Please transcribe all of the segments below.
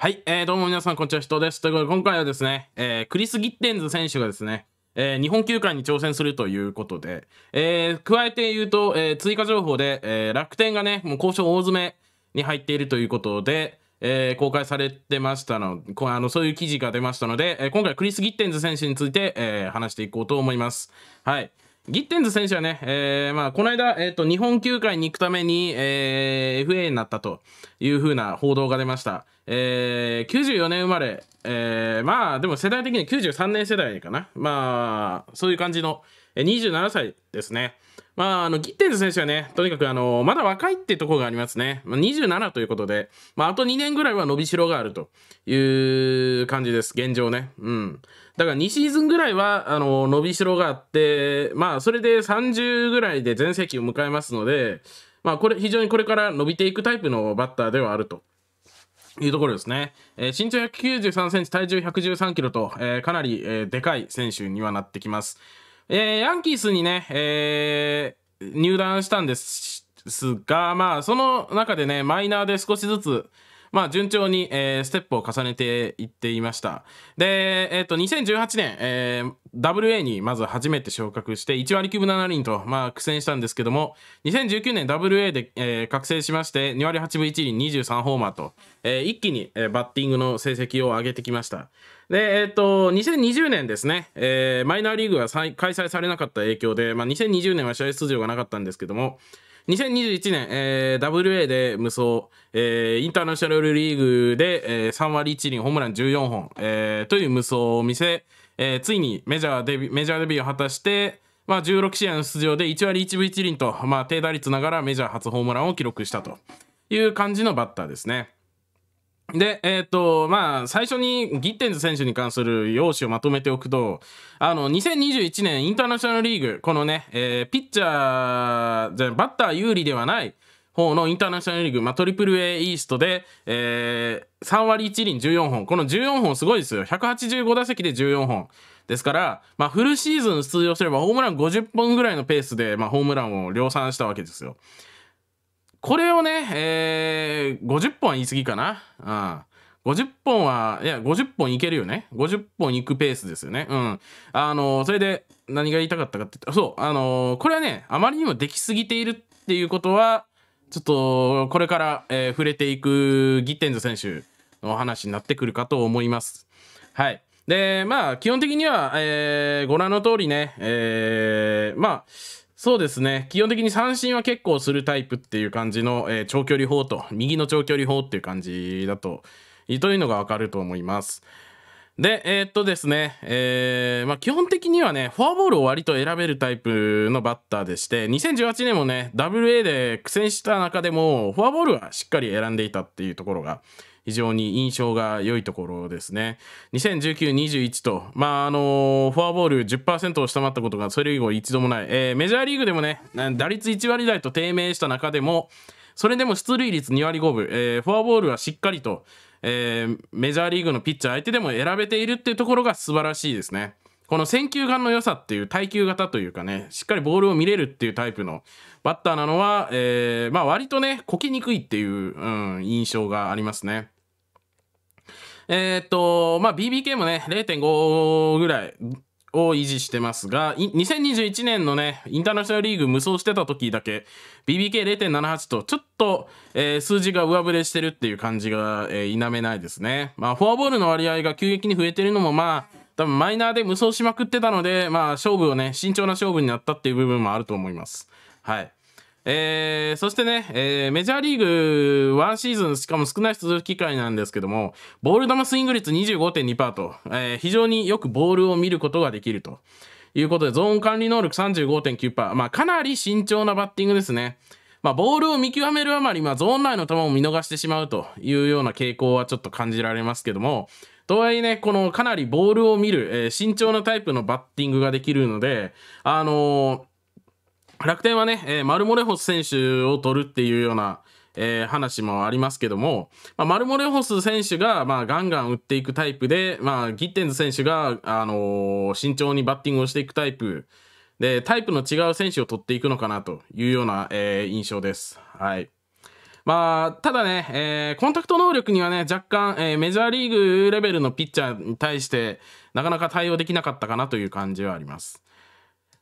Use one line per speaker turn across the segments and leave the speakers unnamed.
はい、えー、どうも皆さん、こんにちは、ヒトです。ということで、今回はですね、えー、クリス・ギッテンズ選手がですね、えー、日本球界に挑戦するということで、えー、加えて言うと、えー、追加情報で、えー、楽天がね、もう交渉大詰めに入っているということで、えー、公開されてましたの、あの、そういう記事が出ましたので、えー、今回クリス・ギッテンズ選手について、えー、話していこうと思います。はい。ギッテンズ選手はね、えー、まあ、この間、えっ、ー、と、日本球界に行くために、えー、FA になったというふうな報道が出ました。えー、94年生まれ、えー、まあでも世代的には93年世代かなまあそういう感じの、えー、27歳ですねまあ、あの、ギッテンズ選手はね、とにかくあの、まだ若いってところがありますね。まあ、27ということで、まあ、あと2年ぐらいは伸びしろがあるという感じです、現状ね。うん。だから2シーズンぐらいは、あの、伸びしろがあって、まあ、それで30ぐらいで全盛期を迎えますので、まあ、これ、非常にこれから伸びていくタイプのバッターではあるというところですね。えー、身長193センチ、体重113キロと、えー、かなり、えー、でかい選手にはなってきます。えヤンキースにね、え入団したんですが、まあ、その中でね、マイナーで少しずつ、まあ、順調に、えー、ステップを重ねていっていました。で、えっ、ー、と、2018年、えー、WA にまず初めて昇格して、1割9分7厘と、まあ、苦戦したんですけども、2019年 WA で、えー、覚醒しまして、2割8分1厘23ホーマーと、えー、一気に、えー、バッティングの成績を上げてきました。で、えっ、ー、と、2020年ですね、えー、マイナーリーグが開催されなかった影響で、まあ、2020年は試合出場がなかったんですけども、2021年、えー、WA で無双、えー、インターナショナルリーグで、えー、3割1厘ホームラン14本、えー、という無双を見せ、えー、ついにメジャーデビメジャーデビューを果たして、まあ、16試合の出場で1割1分1厘と、まあ、低打率ながらメジャー初ホームランを記録したという感じのバッターですね。で、えっ、ー、と、まあ、最初にギッテンズ選手に関する要紙をまとめておくと、あの、2021年インターナショナルリーグ、このね、えー、ピッチャー、じゃバッター有利ではない方のインターナショナルリーグ、まあ、トリプル A イーストで、えー、3割1厘14本。この14本すごいですよ。185打席で14本。ですから、まあ、フルシーズン出場すればホームラン50本ぐらいのペースで、まあ、ホームランを量産したわけですよ。これをね、えー、50本は言い過ぎかな。うん。50本は、いや、50本いけるよね。50本いくペースですよね。うん。あのー、それで何が言いたかったかって言ったそう、あのー、これはね、あまりにもできすぎているっていうことは、ちょっと、これから、えー、触れていくギッテンズ選手の話になってくるかと思います。はい。で、まあ、基本的には、えー、ご覧の通りね、えー、まあ、そうですね。基本的に三振は結構するタイプっていう感じの、えー、長距離砲と、右の長距離砲っていう感じだと、というのがわかると思います。で、えー、っとですね、えー、まあ、基本的にはね、フォアボールを割と選べるタイプのバッターでして、2018年もね、WA で苦戦した中でも、フォアボールはしっかり選んでいたっていうところが、非常に印象が良いところですね。2019、21と、まあ、あのフォアボール10%を下回ったことがそれ以後一度もない。えー、メジャーリーグでもね、打率1割台と低迷した中でも、それでも出塁率2割5分、えー、フォアボールはしっかりと、えー、メジャーリーグのピッチャー相手でも選べているっていうところが素晴らしいですね。この選球眼の良さっていう耐久型というかね、しっかりボールを見れるっていうタイプのバッターなのは、えー、まあ割とね、こきにくいっていう、うん、印象がありますね。えー、っと、まあ BBK もね、0.5ぐらいを維持してますが、2021年のね、インターナショナルリーグ無双してた時だけ、BBK0.78 とちょっと、えー、数字が上振れしてるっていう感じが、えー、否めないですね。まあフォアボールの割合が急激に増えてるのもまあ、多分マイナーで無双しまくってたので、まあ勝負をね、慎重な勝負になったっていう部分もあると思います。はい。えー、そしてね、えー、メジャーリーグ1シーズンしかも少ない出場機会なんですけども、ボール球スイング率25.2%と、えー、非常によくボールを見ることができるということで、ゾーン管理能力35.9%、まあ、かなり慎重なバッティングですね。まあ、ボールを見極めるあまり、まあ、ゾーン内の球を見逃してしまうというような傾向はちょっと感じられますけども、とはいえね、このかなりボールを見る、えー、慎重なタイプのバッティングができるので、あのー、楽天はね、えー、マルモレホス選手を取るっていうような、えー、話もありますけども、まあ、マルモレホス選手が、まあ、ガンガン打っていくタイプで、まあ、ギッテンズ選手が、あのー、慎重にバッティングをしていくタイプで、タイプの違う選手を取っていくのかなというような、えー、印象です。はい。まあ、ただね、えー、コンタクト能力にはね、若干、えー、メジャーリーグレベルのピッチャーに対して、なかなか対応できなかったかなという感じはあります。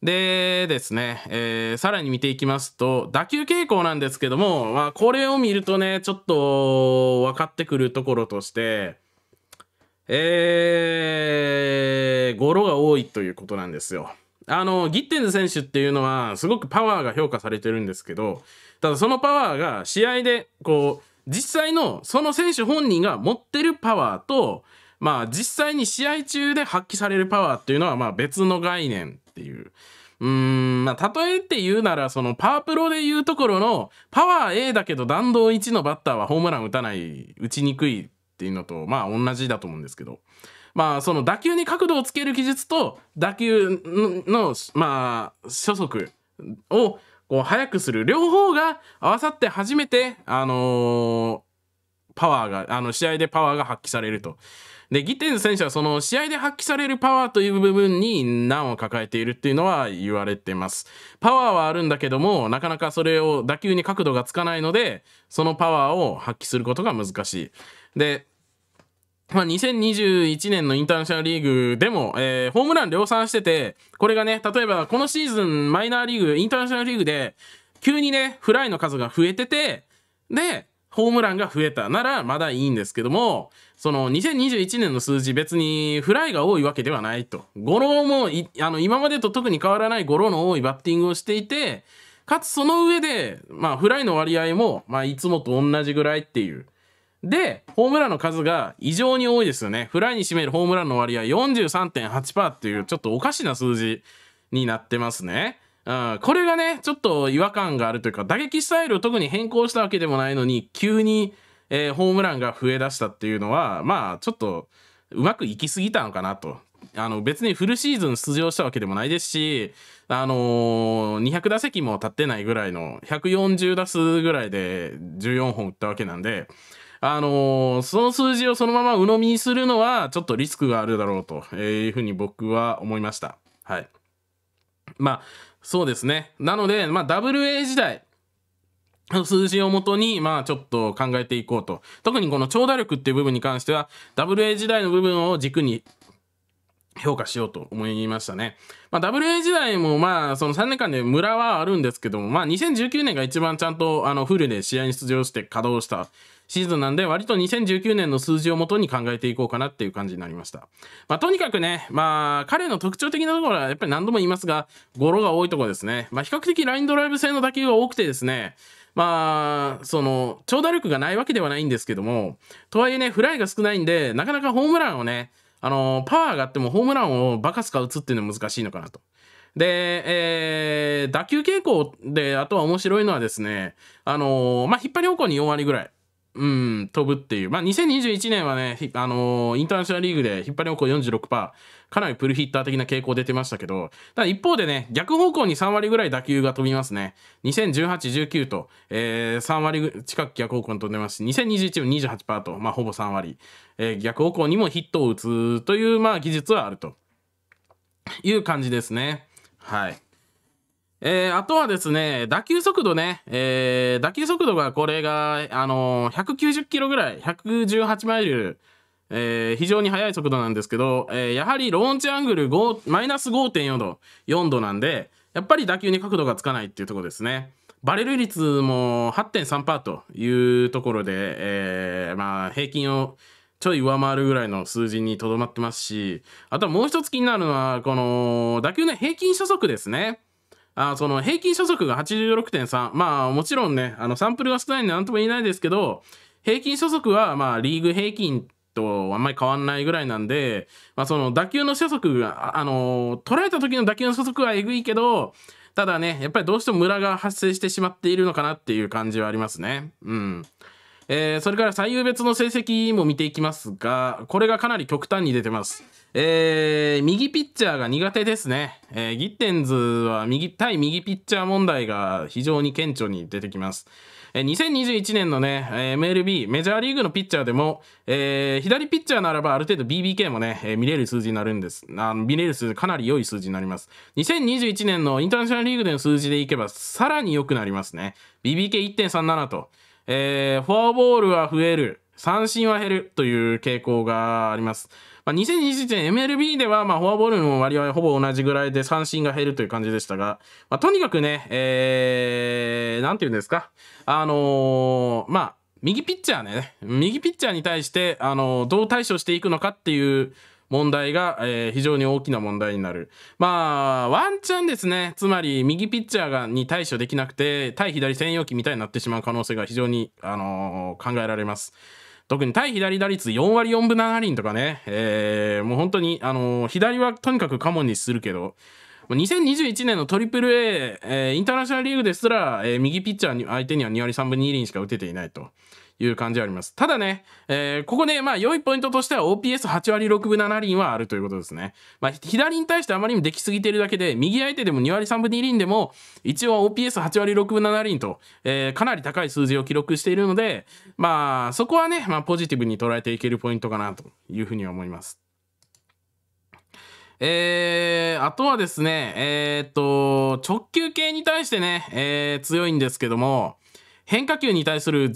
でですね、えー、さらに見ていきますと、打球傾向なんですけども、まあ、これを見るとね、ちょっと分かってくるところとして、えー、ゴロが多いということなんですよ。あの、ギッテンズ選手っていうのは、すごくパワーが評価されてるんですけど、ただそのパワーが試合で、こう、実際のその選手本人が持ってるパワーと、まあ実際に試合中で発揮されるパワーっていうのはまあ別の概念っていう。うーん、まあ例えって言うならそのパワープロで言うところのパワー A だけど弾道1のバッターはホームラン打たない、打ちにくいっていうのとまあ同じだと思うんですけど。まあ、その打球に角度をつける技術と打球の、まあ、初速をこう速くする両方が合わさって初めて、あのー、パワーがあの試合でパワーが発揮されると。でギテン選手はその試合で発揮されるパワーという部分に難を抱えているっていうのは言われてます。パワーはあるんだけどもなかなかそれを打球に角度がつかないのでそのパワーを発揮することが難しい。でまあ、2021年のインターナショナルリーグでも、えー、ホームラン量産してて、これがね、例えばこのシーズンマイナーリーグ、インターナショナルリーグで、急にね、フライの数が増えてて、で、ホームランが増えたならまだいいんですけども、その2021年の数字別にフライが多いわけではないと。ゴロもあの今までと特に変わらないゴロの多いバッティングをしていて、かつその上で、まあフライの割合も、まあいつもと同じぐらいっていう。で、ホームランの数が異常に多いですよね。フライに占めるホームランの割合43.8%っていうちょっとおかしな数字になってますね。うん、これがね、ちょっと違和感があるというか、打撃スタイルを特に変更したわけでもないのに、急に、えー、ホームランが増えだしたっていうのは、まあ、ちょっと、うまくいきすぎたのかなと。あの、別にフルシーズン出場したわけでもないですし、あのー、200打席も立ってないぐらいの、140打数ぐらいで14本打ったわけなんで、あのー、その数字をそのまま鵜呑みにするのは、ちょっとリスクがあるだろうというふうに僕は思いました。はい。まあ、そうですね。なので、まあ、WA 時代、の数字をもとに、まあちょっと考えていこうと。特にこの長打力っていう部分に関しては、WA 時代の部分を軸に評価しようと思いましたね。まあ、WA 時代も、まあ、その3年間で村はあるんですけども、まあ、2019年が一番ちゃんと、あの、フルで試合に出場して稼働したシーズンなんで、割と2019年の数字をもとに考えていこうかなっていう感じになりました。まあ、とにかくね、まあ、彼の特徴的なところは、やっぱり何度も言いますが、ゴロが多いところですね。まあ、比較的ラインドライブ性の打球が多くてですね、まあ、その、長打力がないわけではないんですけども、とはいえね、フライが少ないんで、なかなかホームランをね、あのパワーがあってもホームランをバカすか打つっていうのは難しいのかなと。で、えー、打球傾向で、あとは面白いのはですね、あのー、まあ、引っ張り方向に4割ぐらい。うん、飛ぶっていう。まあ、2021年はね、あのー、インターナショナルリーグで引っ張り方向46%、かなりプルヒッター的な傾向出てましたけど、ただ一方でね、逆方向に3割ぐらい打球が飛びますね。2018、19と、えー、3割近く逆方向に飛んでますし、2021も28%と、まあ、ほぼ3割、えー、逆方向にもヒットを打つという、まあ、技術はあるという感じですね。はい。えー、あとはですね、打球速度ね、えー、打球速度がこれが、あのー、190キロぐらい、118マイル、えー、非常に速い速度なんですけど、えー、やはりローンチアングル5、マイナス5.4度、4度なんで、やっぱり打球に角度がつかないっていうところですね。バレル率も8.3%というところで、えー、まあ、平均をちょい上回るぐらいの数字にとどまってますし、あとはもう一つ気になるのは、この打球の平均初速ですね。あその平均所得が86.3。まあもちろんね、あのサンプルが少ないんで何とも言えないですけど、平均所得はまあリーグ平均とあんまり変わんないぐらいなんで、まあその打球の所得が、あの、捉えた時の打球の所得はえぐいけど、ただね、やっぱりどうしてもムラが発生してしまっているのかなっていう感じはありますね。うん。えー、それから最優別の成績も見ていきますが、これがかなり極端に出てます。えー、右ピッチャーが苦手ですね。えー、ギッテンズは右、対右ピッチャー問題が非常に顕著に出てきます。えー、2021年のね、MLB、メジャーリーグのピッチャーでも、えー、左ピッチャーならばある程度 BBK もね、えー、見れる数字になるんです。あ見れる数字、かなり良い数字になります。2021年のインターナショナルリーグでの数字でいけば、さらに良くなりますね。BBK1.37 と。えー、フォアボールは増える、三振は減るという傾向があります。まあ、2021年 MLB では、まあ、フォアボールの割合はほぼ同じぐらいで三振が減るという感じでしたが、まあ、とにかくね、えー、なんて言うんですか。あのー、まあ、右ピッチャーね、右ピッチャーに対して、あのー、どう対処していくのかっていう、問題が、えー、非常に大きな問題になる。まあ、ワンチャンですね。つまり、右ピッチャーがに対処できなくて、対左専用機みたいになってしまう可能性が非常に、あのー、考えられます。特に対左打率4割4分7厘とかね、えー、もう本当に、あのー、左はとにかくカモンにするけど、2021年の AAA、えー、インターナショナルリーグですら、えー、右ピッチャーに相手には2割3分2厘しか打てていないと。いう感じはあります。ただね、えー、ここね、まあ良いポイントとしては OPS8 割6分7厘はあるということですね。まあ左に対してあまりにもできすぎているだけで、右相手でも2割3分2厘でも、一応 OPS8 割6分7厘と、えー、かなり高い数字を記録しているので、まあそこはね、まあポジティブに捉えていけるポイントかなというふうに思います。えー、あとはですね、えー、っと、直球系に対してね、えー、強いんですけども、変化球に対する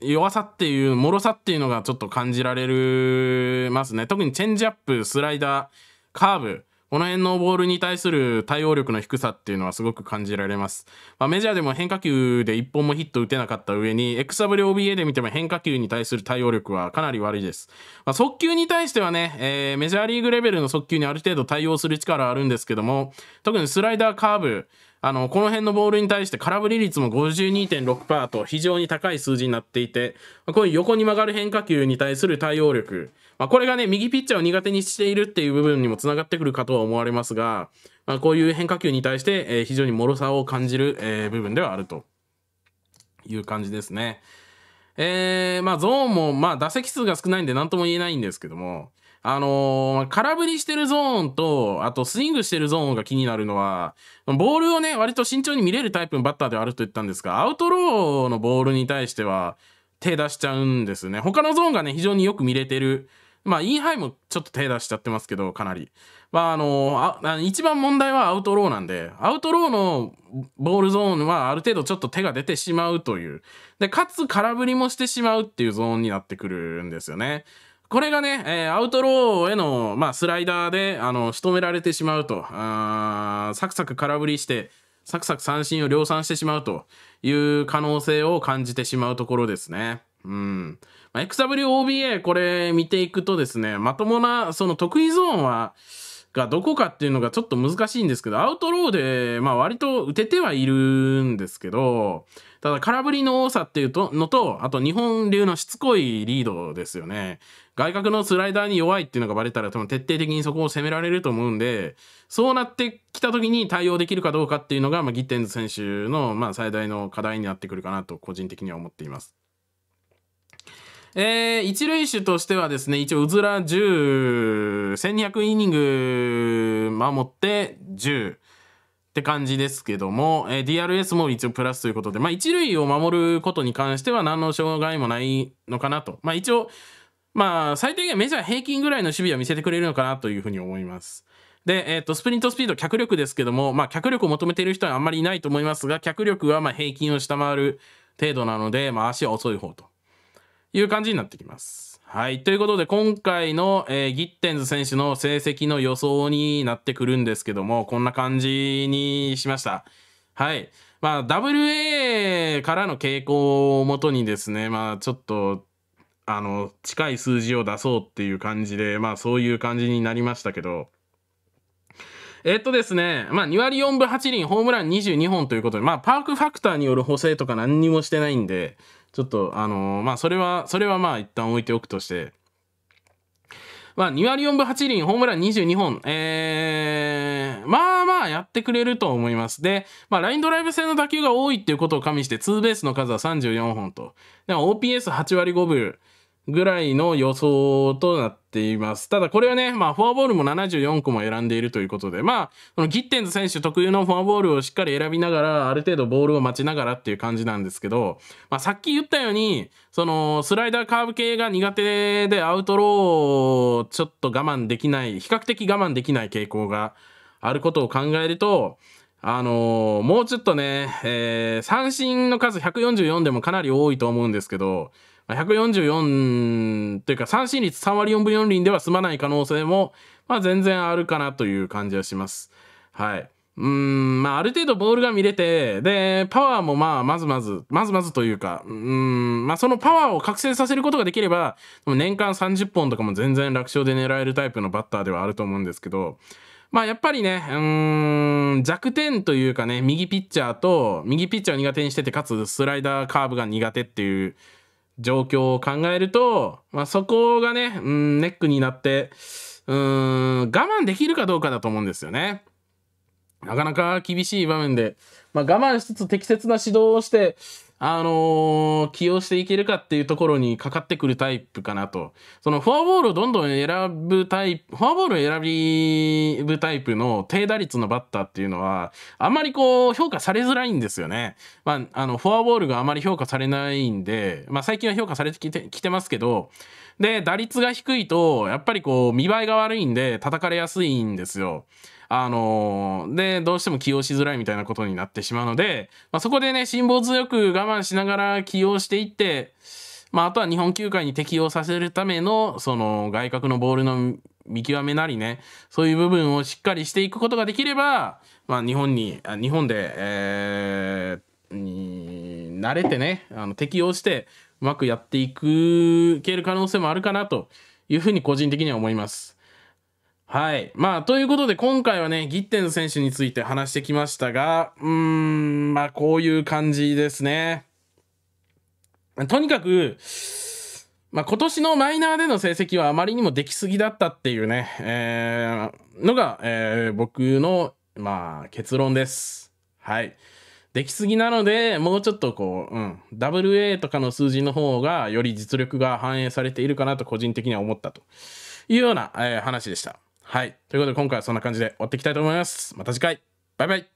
弱さっていう、脆さっていうのがちょっと感じられますね。特にチェンジアップ、スライダー、カーブ、この辺のボールに対する対応力の低さっていうのはすごく感じられます。まあ、メジャーでも変化球で1本もヒット打てなかった上に、XWOBA で見ても変化球に対する対応力はかなり悪いです。まあ、速球に対してはね、えー、メジャーリーグレベルの速球にある程度対応する力はあるんですけども、特にスライダー、カーブ、あの、この辺のボールに対して空振り率も52.6%と非常に高い数字になっていて、こういう横に曲がる変化球に対する対応力、まあ、これがね、右ピッチャーを苦手にしているっていう部分にもつながってくるかとは思われますが、まあ、こういう変化球に対して、えー、非常に脆さを感じる、えー、部分ではあるという感じですね。えー、まあ、ゾーンも、まあ、打席数が少ないんで何とも言えないんですけども、あのー、空振りしてるゾーンと、あとスイングしてるゾーンが気になるのは、ボールをね、割と慎重に見れるタイプのバッターではあると言ったんですが、アウトローのボールに対しては手出しちゃうんですね。他のゾーンがね、非常によく見れてるまあ、インハイもちょっと手出しちゃってますけど、かなり。まあ、あの、あ一番問題はアウトローなんで、アウトローのボールゾーンはある程度ちょっと手が出てしまうという。で、かつ空振りもしてしまうっていうゾーンになってくるんですよね。これがね、えー、アウトローへの、まあ、スライダーで、あの、仕留められてしまうと、あサクサク空振りして、サクサク三振を量産してしまうという可能性を感じてしまうところですね。うん。まあ、XWOBA これ見ていくとですね、まともな、その得意ゾーンは、がどこかっていうのがちょっと難しいんですけど、アウトローで、まあ割と打ててはいるんですけど、ただ空振りの多さっていうとのと、あと日本流のしつこいリードですよね。外角のスライダーに弱いっていうのがバレたら多分徹底的にそこを攻められると思うんで、そうなってきた時に対応できるかどうかっていうのが、まあ、ギッテンズ選手の、まあ、最大の課題になってくるかなと個人的には思っています。えー、一塁手としてはですね、一応、うずら10、1200イニング守って10。って感じですけども、えー、DRS も一応プラスということで、まあ、一塁を守ることに関しては何の障害もないのかなと。まあ、一応、まあ、最低限メジャー平均ぐらいの守備は見せてくれるのかなというふうに思います。で、えっ、ー、と、スプリントスピード、脚力ですけども、まあ、脚力を求めている人はあんまりいないと思いますが、脚力はま平均を下回る程度なので、まあ、足は遅い方と。いう感じになってきます。はい。ということで、今回の、えー、ギッテンズ選手の成績の予想になってくるんですけども、こんな感じにしました。はい。まあ、WA からの傾向をもとにですね、まあ、ちょっと、あの、近い数字を出そうっていう感じで、まあ、そういう感じになりましたけど、えっとですね、まあ、2割4分8厘、ホームラン22本ということで、まあ、パークファクターによる補正とか何にもしてないんで、ちょっと、あのー、まあ、それは、それはまあ、一旦置いておくとして、まあ、2割4分8厘、ホームラン22本、えー、まあまあやってくれると思います。で、まあ、ラインドライブ戦の打球が多いっていうことを加味して、ツーベースの数は34本と、OPS8 割5分ぐらいの予想となってっています。ただこれはね、まあフォアボールも74個も選んでいるということで、まあ、そのギッテンズ選手特有のフォアボールをしっかり選びながら、ある程度ボールを待ちながらっていう感じなんですけど、まあさっき言ったように、そのスライダーカーブ系が苦手でアウトローをちょっと我慢できない、比較的我慢できない傾向があることを考えると、あのー、もうちょっとね、えー、三振の数144でもかなり多いと思うんですけど、まあ、144というか三振率3割4分4厘では済まない可能性も、まあ、全然あるかなという感じはします。はい。うん、まあ、ある程度ボールが見れて、で、パワーもまあ、まずまず、まずまずというか、うん、まあ、そのパワーを覚醒させることができれば、年間30本とかも全然楽勝で狙えるタイプのバッターではあると思うんですけど、まあ、やっぱりね、うん、弱点というかね、右ピッチャーと、右ピッチャーを苦手にしてて、かつスライダー、カーブが苦手っていう、状況を考えると、まあ、そこがね、うん、ネックになって、うん、我慢できるかどうかだと思うんですよね。なかなか厳しい場面で、まあ、我慢しつつ適切な指導をして、あのー、起用していけるかっていうところにかかってくるタイプかなと。そのフォアボールをどんどん選ぶタイプ、フォアボールを選びぶタイプの低打率のバッターっていうのは、あまりこう、評価されづらいんですよね。まあ、あの、フォアボールがあまり評価されないんで、まあ最近は評価されてきてきてますけど、で、打率が低いと、やっぱりこう、見栄えが悪いんで、叩かれやすいんですよ。あのー、で、どうしても起用しづらいみたいなことになってしまうので、まあ、そこでね、辛抱強く我慢しながら起用していって、まあ、あとは日本球界に適用させるための、その外角のボールの見極めなりね、そういう部分をしっかりしていくことができれば、まあ、日本に、日本で、えー、に慣れてね、あの適用して、うまくやっていく、ける可能性もあるかなというふうに個人的には思います。はい。まあ、ということで、今回はね、ギッテン選手について話してきましたが、うーん、まあ、こういう感じですね。とにかく、まあ、今年のマイナーでの成績はあまりにも出来すぎだったっていうね、えー、のが、えー、僕の、まあ、結論です。はい。出来すぎなので、もうちょっとこう、うん、WA とかの数字の方が、より実力が反映されているかなと個人的には思ったというような、えー、話でした。はい。ということで今回はそんな感じで終わっていきたいと思います。また次回。バイバイ。